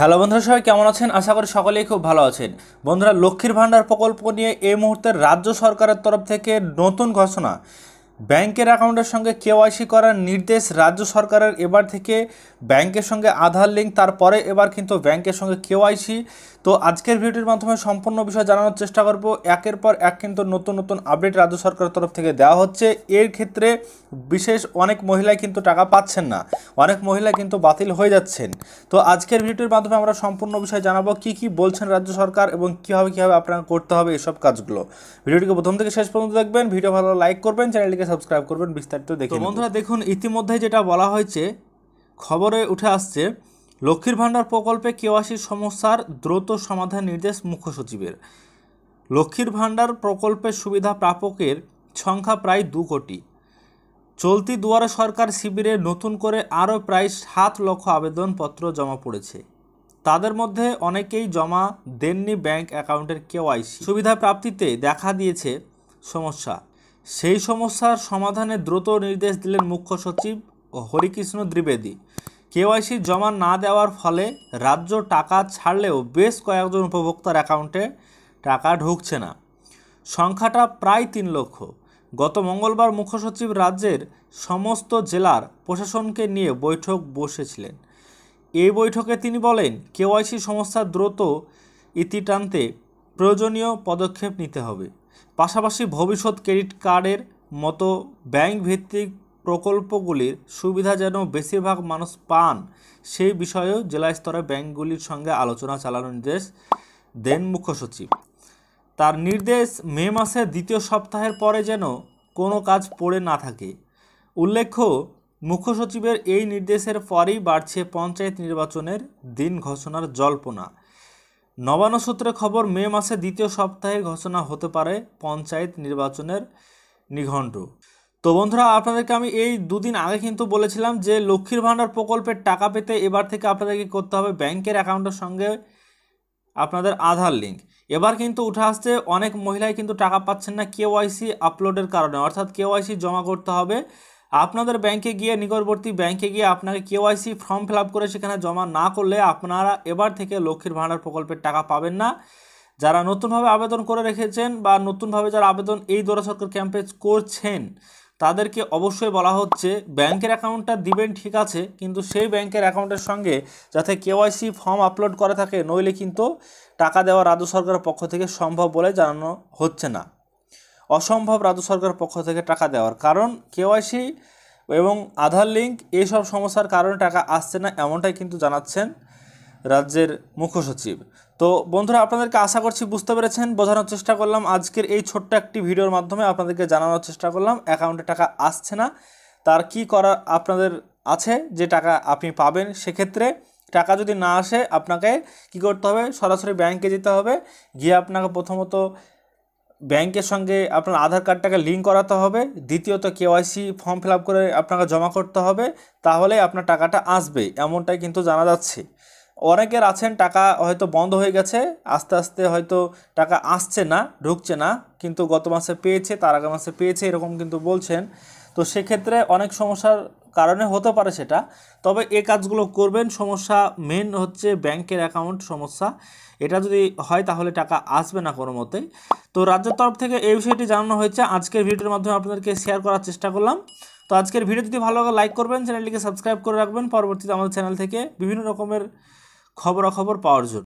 hello বন্ধুরা সবাই কেমন আছেন আশা করি সকলেই খুব ভালো আছেন বন্ধুরা লক্ষ্মীর ভাণ্ডার প্রকল্প নিয়ে এই মুহূর্তে রাজ্য সরকারের তরফ থেকে নতুন ঘোষণা ব্যাংকের অ্যাকাউন্টের সঙ্গে কেওয়াইসি করার নির্দেশ রাজ্য সরকারের এবার থেকে ব্যাংকের সঙ্গে আধার লিঙ্ক তারপরে এবার কিন্তু ব্যাংকের সঙ্গে কেওয়াইসি তো আজকের ভিডিওটির মাধ্যমে সম্পূর্ণ বিষয় জানানোর চেষ্টা করব একের পর এক কিন্তু নতুন নতুন আপডেট রাজ্য সরকারের তরফ থেকে দেওয়া হচ্ছে এর ক্ষেত্রে বিশেষ অনেক মহিলাই কিন্তু টাকা পাচ্ছেন না অনেক মহিলা কিন্তু বাতিল হয়ে যাচ্ছেন তো আজকের ভিডিওটির মাধ্যমে আমরা সম্পূর্ণ বিষয় জানাবো কি কি বলছেন রাজ্য সরকার এবং কীভাবে কীভাবে আপনারা করতে হবে এসব কাজগুলো ভিডিওটিকে প্রথম থেকে শেষ পর্যন্ত দেখবেন ভিডিও ভালো লাইক করবেন চ্যানেলটিকে সাবস্ক্রাইব করবেন বিস্তারিত দেখে বন্ধুরা দেখুন ইতিমধ্যে যেটা বলা হয়েছে খবরে উঠে আসছে লক্ষ্মীর ভাণ্ডার প্রকল্পে কেওয়াসির সমস্যার দ্রুত সমাধান নির্দেশ মুখ্য সচিবের লক্ষ্মীর ভাণ্ডার প্রকল্পের সুবিধা প্রাপকের সংখ্যা প্রায় দু কোটি চলতি দুয়ারে সরকার শিবিরে নতুন করে আরও প্রায় সাত লক্ষ আবেদনপত্র জমা পড়েছে তাদের মধ্যে অনেকেই জমা দেননি ব্যাংক অ্যাকাউন্টের কেওয়াইসি সুবিধা প্রাপ্তিতে দেখা দিয়েছে সমস্যা সেই সমস্যার সমাধানে দ্রুত নির্দেশ দিলেন মুখ্য সচিব হরিকৃষ্ণ দ্বিবেদী কেওয়াইসি জমা না দেওয়ার ফলে রাজ্য টাকা ছাড়লেও বেশ কয়েকজন উপভোক্তার অ্যাকাউন্টে টাকা ঢুকছে না সংখ্যাটা প্রায় তিন লক্ষ গত মঙ্গলবার মুখ্য সচিব রাজ্যের সমস্ত জেলার প্রশাসনকে নিয়ে বৈঠক বসেছিলেন এই বৈঠকে তিনি বলেন কেওয়াইসি সমস্যা দ্রুত ইতি টানতে প্রয়োজনীয় পদক্ষেপ নিতে হবে পাশাপাশি ভবিষ্যৎ ক্রেডিট কার্ডের মতো ব্যাংক ভিত্তিক প্রকল্পগুলির সুবিধা যেন বেশিরভাগ মানুষ পান সেই বিষয়েও জেলা স্তরে ব্যাংকগুলির সঙ্গে আলোচনা চালানোর নির্দেশ দেন মুখ্য সচিব তার নির্দেশ মে মাসের দ্বিতীয় সপ্তাহের পরে যেন কোনো কাজ পড়ে না থাকে উল্লেখ্য মুখ্য সচিবের এই নির্দেশের পরেই বাড়ছে পঞ্চায়েত নির্বাচনের দিন ঘোষণার জল্পনা নবান্ন সূত্রে খবর মে মাসে দ্বিতীয় সপ্তাহে ঘোষণা হতে পারে পঞ্চায়েত নির্বাচনের নিঘণ্ট তো বন্ধুরা আপনাদেরকে আমি এই দুদিন আগে কিন্তু বলেছিলাম যে লক্ষ্মীর ভাণ্ডার প্রকল্পের টাকা পেতে এবার থেকে আপনাদেরকে করতে হবে ব্যাংকের অ্যাকাউন্টের সঙ্গে আপনাদের আধার লিঙ্ক এবার কিন্তু উঠে আসছে অনেক মহিলাই কিন্তু টাকা পাচ্ছেন না কেওয়াইসি আপলোডের কারণে অর্থাৎ কেওয়াইসি জমা করতে হবে আপনাদের ব্যাংকে গিয়ে নিকটবর্তী ব্যাংকে গিয়ে আপনাকে কেওয়াইসি ফর্ম ফিল করে সেখানে জমা না করলে আপনারা এবার থেকে লক্ষ্মীর ভাণ্ডার প্রকল্পের টাকা পাবেন না যারা নতুনভাবে আবেদন করে রেখেছেন বা নতুনভাবে যারা আবেদন এই দোরা সরকার ক্যাম্পে করছেন তাদেরকে অবশ্যই বলা হচ্ছে ব্যাংকের অ্যাকাউন্টটা দিবেন ঠিক আছে কিন্তু সেই ব্যাংকের অ্যাকাউন্টের সঙ্গে যাতে কেওয়াইসি ফর্ম আপলোড করা থাকে নইলে কিন্তু টাকা দেওয়া রাজ্য সরকারের পক্ষ থেকে সম্ভব বলে জানানো হচ্ছে না অসম্ভব রাজ্য সরকারের পক্ষ থেকে টাকা দেওয়ার কারণ কেওয়াইসি এবং আধার লিঙ্ক এইসব সমস্যার কারণে টাকা আসছে না এমনটাই কিন্তু জানাচ্ছেন রাজ্যের মুখ্য সচিব তো বন্ধুরা আপনাদেরকে আশা করছি বুঝতে পেরেছেন বোঝানোর চেষ্টা করলাম আজকের এই ছোট্ট একটি ভিডিওর মাধ্যমে আপনাদেরকে জানানোর চেষ্টা করলাম অ্যাকাউন্টে টাকা আসছে না তার কি করার আপনাদের আছে যে টাকা আপনি পাবেন সেক্ষেত্রে টাকা যদি না আসে আপনাকে কি করতে হবে সরাসরি ব্যাংকে যেতে হবে গিয়ে আপনাকে প্রথমত ব্যাংকের সঙ্গে আপনার আধার কার্ডটাকে লিঙ্ক করাতে হবে দ্বিতীয়ত কেওয়াইসি ফর্ম ফিল করে আপনাকে জমা করতে হবে তাহলে আপনার টাকাটা আসবে এমনটাই কিন্তু জানা যাচ্ছে অনেকের আছেন টাকা হয়তো বন্ধ হয়ে গেছে আস্তে আস্তে হয়তো টাকা আসছে না ঢুকছে না কিন্তু গত মাসে পেয়েছে তার আগের মাসে পেয়েছে এরকম কিন্তু বলছেন তো সেক্ষেত্রে অনেক সমস্যার কারণে হতে পারে সেটা তবে এ কাজগুলো করবেন সমস্যা মেন হচ্ছে ব্যাংকের অ্যাকাউন্ট সমস্যা এটা যদি হয় তাহলে টাকা আসবে না কোনো মতেই তো রাজ্যের তরফ থেকে এই বিষয়টি জানানো হয়েছে আজকের ভিডিওর মাধ্যমে আপনাদেরকে শেয়ার করার চেষ্টা করলাম তো আজকের ভিডিও যদি ভালো লাগে লাইক করবেন চ্যানেলটিকে সাবস্ক্রাইব করে রাখবেন পরবর্তীতে আমাদের চ্যানেল থেকে বিভিন্ন রকমের খবরাখবর পাওয়ার জন্য